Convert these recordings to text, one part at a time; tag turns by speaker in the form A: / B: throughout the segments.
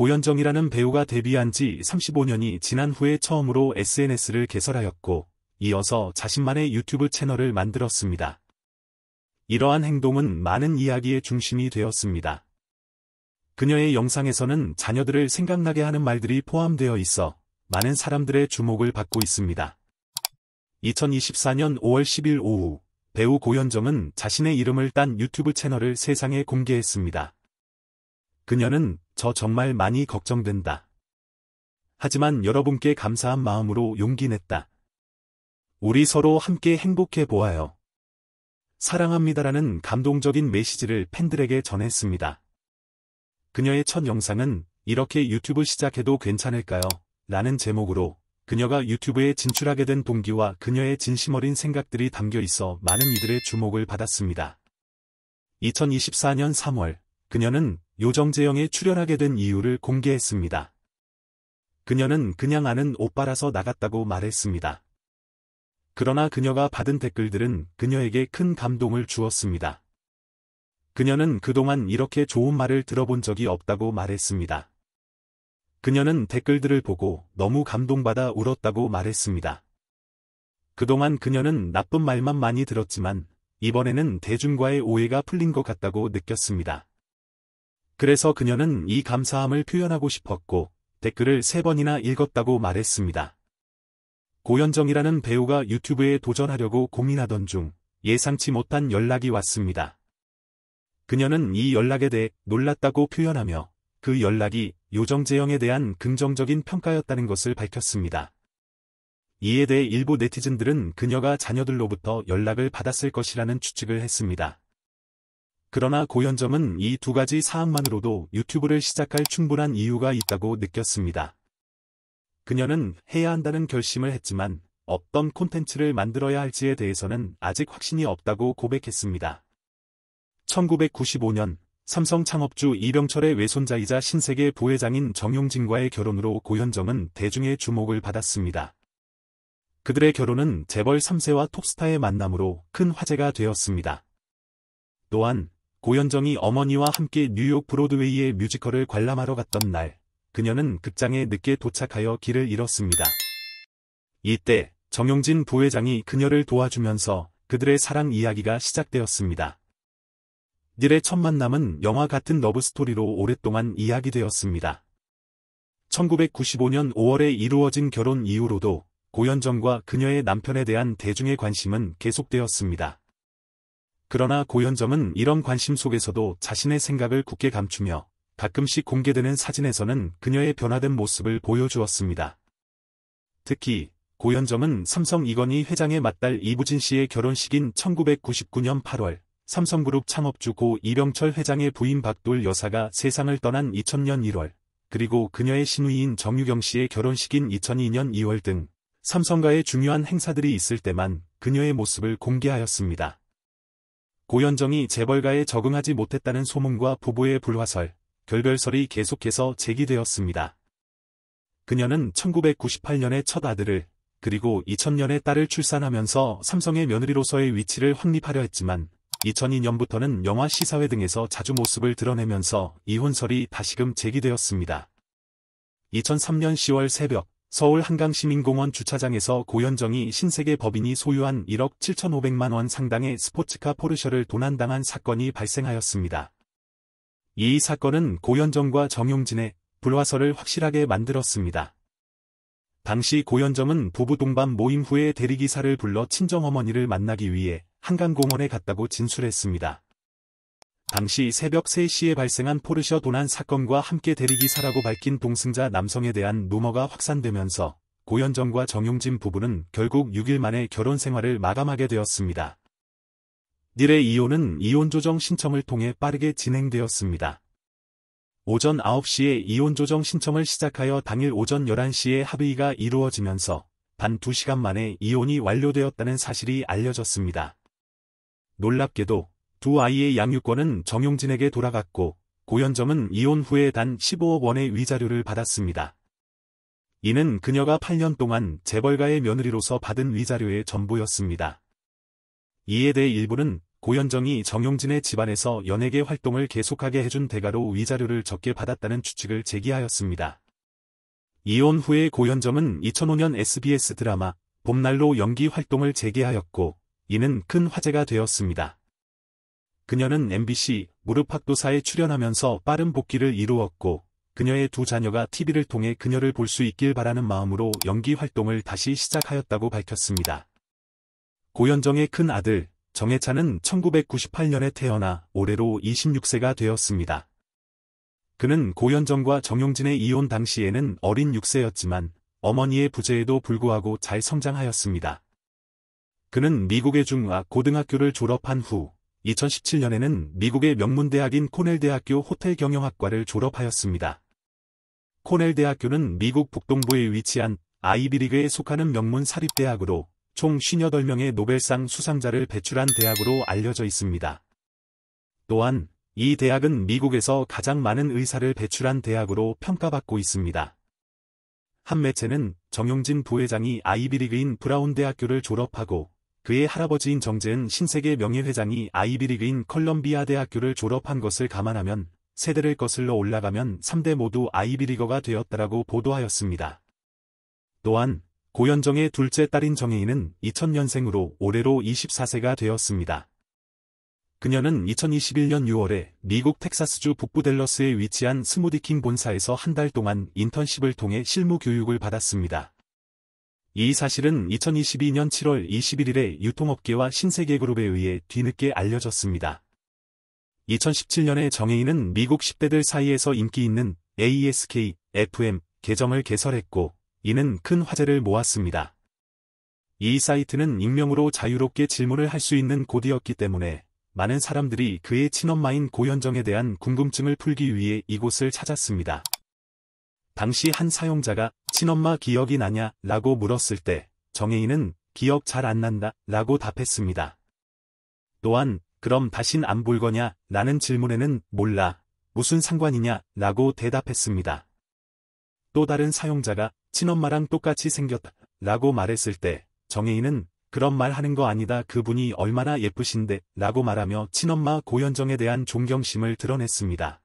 A: 고현정이라는 배우가 데뷔한 지 35년이 지난 후에 처음으로 SNS를 개설하였고 이어서 자신만의 유튜브 채널을 만들었습니다. 이러한 행동은 많은 이야기의 중심이 되었습니다. 그녀의 영상에서는 자녀들을 생각나게 하는 말들이 포함되어 있어 많은 사람들의 주목을 받고 있습니다. 2024년 5월 10일 오후 배우 고현정은 자신의 이름을 딴 유튜브 채널을 세상에 공개했습니다. 그녀는 저 정말 많이 걱정된다. 하지만 여러분께 감사한 마음으로 용기 냈다. 우리 서로 함께 행복해 보아요. 사랑합니다라는 감동적인 메시지를 팬들에게 전했습니다. 그녀의 첫 영상은 이렇게 유튜브 시작해도 괜찮을까요? 라는 제목으로 그녀가 유튜브에 진출하게 된 동기와 그녀의 진심 어린 생각들이 담겨 있어 많은 이들의 주목을 받았습니다. 2024년 3월, 그녀는 요정재영에 출연하게 된 이유를 공개했습니다. 그녀는 그냥 아는 오빠라서 나갔다고 말했습니다. 그러나 그녀가 받은 댓글들은 그녀에게 큰 감동을 주었습니다. 그녀는 그동안 이렇게 좋은 말을 들어본 적이 없다고 말했습니다. 그녀는 댓글들을 보고 너무 감동받아 울었다고 말했습니다. 그동안 그녀는 나쁜 말만 많이 들었지만 이번에는 대중과의 오해가 풀린 것 같다고 느꼈습니다. 그래서 그녀는 이 감사함을 표현하고 싶었고 댓글을 세 번이나 읽었다고 말했습니다. 고현정이라는 배우가 유튜브에 도전하려고 고민하던 중 예상치 못한 연락이 왔습니다. 그녀는 이 연락에 대해 놀랐다고 표현하며 그 연락이 요정재영에 대한 긍정적인 평가였다는 것을 밝혔습니다. 이에 대해 일부 네티즌들은 그녀가 자녀들로부터 연락을 받았을 것이라는 추측을 했습니다. 그러나 고현정은 이 두 가지 사항만으로도 유튜브를 시작할 충분한 이유가 있다고 느꼈습니다. 그녀는 해야 한다는 결심을 했지만 어떤 콘텐츠를 만들어야 할지에 대해서는 아직 확신이 없다고 고백했습니다. 1995년 삼성 창업주 이병철의 외손자이자 신세계 부회장인 정용진과의 결혼으로 고현정은 대중의 주목을 받았습니다. 그들의 결혼은 재벌 3세와 톱스타의 만남으로 큰 화제가 되었습니다. 또한 고현정이 어머니와 함께 뉴욕 브로드웨이의 뮤지컬을 관람하러 갔던 날, 그녀는 극장에 늦게 도착하여 길을 잃었습니다. 이때 정용진 부회장이 그녀를 도와주면서 그들의 사랑 이야기가 시작되었습니다. 닐의 첫 만남은 영화 같은 러브스토리로 오랫동안 이야기되었습니다. 1995년 5월에 이루어진 결혼 이후로도 고현정과 그녀의 남편에 대한 대중의 관심은 계속되었습니다. 그러나 고현정은 이런 관심 속에서도 자신의 생각을 굳게 감추며 가끔씩 공개되는 사진에서는 그녀의 변화된 모습을 보여주었습니다. 특히 고현정은 삼성 이건희 회장의 맏딸 이부진 씨의 결혼식인 1999년 8월 삼성그룹 창업주 고 이병철 회장의 부인 박돌 여사가 세상을 떠난 2000년 1월 그리고 그녀의 신우이인 정유경 씨의 결혼식인 2002년 2월 등 삼성과의 중요한 행사들이 있을 때만 그녀의 모습을 공개하였습니다. 고현정이 재벌가에 적응하지 못했다는 소문과 부부의 불화설, 결별설이 계속해서 제기되었습니다. 그녀는 1998년에 첫 아들을, 그리고 2000년에 딸을 출산하면서 삼성의 며느리로서의 위치를 확립하려 했지만 2002년부터는 영화 시사회 등에서 자주 모습을 드러내면서 이혼설이 다시금 제기되었습니다. 2003년 10월 새벽 서울 한강시민공원 주차장에서 고현정이 신세계 법인이 소유한 1억 7,500만 원 상당의 스포츠카 포르쉐를 도난당한 사건이 발생하였습니다. 이 사건은 고현정과 정용진의 불화설을 확실하게 만들었습니다. 당시 고현정은 부부 동반 모임 후에 대리기사를 불러 친정어머니를 만나기 위해 한강공원에 갔다고 진술했습니다. 당시 새벽 3시에 발생한 포르쉐 도난 사건과 함께 대리기사라고 밝힌 동승자 남성에 대한 루머가 확산되면서 고현정과 정용진 부부는 결국 6일 만에 결혼 생활을 마감하게 되었습니다. 닐의 이혼은 이혼조정 신청을 통해 빠르게 진행되었습니다. 오전 9시에 이혼조정 신청을 시작하여 당일 오전 11시에 합의가 이루어지면서 단 2시간 만에 이혼이 완료되었다는 사실이 알려졌습니다. 놀랍게도 두 아이의 양육권은 정용진에게 돌아갔고 고현점은 이혼 후에 단 15억 원의 위자료를 받았습니다. 이는 그녀가 8년 동안 재벌가의 며느리로서 받은 위자료의 전부였습니다. 이에 대해 일부는 고현정이 정용진의 집안에서 연예계 활동을 계속하게 해준 대가로 위자료를 적게 받았다는 추측을 제기하였습니다. 이혼 후에 고현정은 2005년 SBS 드라마 봄날로 연기 활동을 재개하였고 이는 큰 화제가 되었습니다. 그녀는 MBC 무릎팍도사에 출연하면서 빠른 복귀를 이루었고 그녀의 두 자녀가 TV를 통해 그녀를 볼 수 있길 바라는 마음으로 연기 활동을 다시 시작하였다고 밝혔습니다. 고현정의 큰 아들 정혜찬은 1998년에 태어나 올해로 26세가 되었습니다. 그는 고현정과 정용진의 이혼 당시에는 어린 6세였지만 어머니의 부재에도 불구하고 잘 성장하였습니다. 그는 미국의 중학 아 고등학교를 졸업한 후 2017년에는 미국의 명문대학인 코넬대학교 호텔경영학과를 졸업하였습니다. 코넬대학교는 미국 북동부에 위치한 아이비리그에 속하는 명문 사립대학으로 총 58명의 노벨상 수상자를 배출한 대학으로 알려져 있습니다. 또한 이 대학은 미국에서 가장 많은 의사를 배출한 대학으로 평가받고 있습니다. 한 매체는 정용진 부회장이 아이비리그인 브라운 대학교를 졸업하고 그의 할아버지인 정재은 신세계 명예회장이 아이비리그인 컬럼비아 대학교를 졸업한 것을 감안하면 세대를 거슬러 올라가면 3대 모두 아이비리거가 되었다라고 보도하였습니다. 또한 고현정의 둘째 딸인 정혜인은 2000년생으로 올해로 24세가 되었습니다. 그녀는 2021년 6월에 미국 텍사스주 북부 델러스에 위치한 스무디킹 본사에서 한 달 동안 인턴십을 통해 실무 교육을 받았습니다. 이 사실은 2022년 7월 21일에 유통업계와 신세계그룹에 의해 뒤늦게 알려졌습니다. 2017년에 정해인은 미국 10대들 사이에서 인기 있는 ASK, FM 계정을 개설했고, 이는 큰 화제를 모았습니다. 이 사이트는 익명으로 자유롭게 질문을 할 수 있는 곳이었기 때문에 많은 사람들이 그의 친엄마인 고현정에 대한 궁금증을 풀기 위해 이곳을 찾았습니다. 당시 한 사용자가 친엄마 기억이 나냐? 라고 물었을 때 정혜인은 기억 잘 안 난다 라고 답했습니다. 또한 그럼 다신 안 볼 거냐? 라는 질문에는 몰라. 무슨 상관이냐? 라고 대답했습니다. 또 다른 사용자가 친엄마랑 똑같이 생겼다 라고 말했을 때 정혜인은 그런 말 하는 거 아니다 그분이 얼마나 예쁘신데 라고 말하며 친엄마 고현정에 대한 존경심을 드러냈습니다.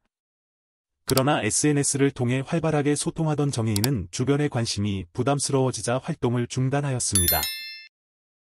A: 그러나 SNS를 통해 활발하게 소통하던 정혜인은 주변의 관심이 부담스러워지자 활동을 중단하였습니다.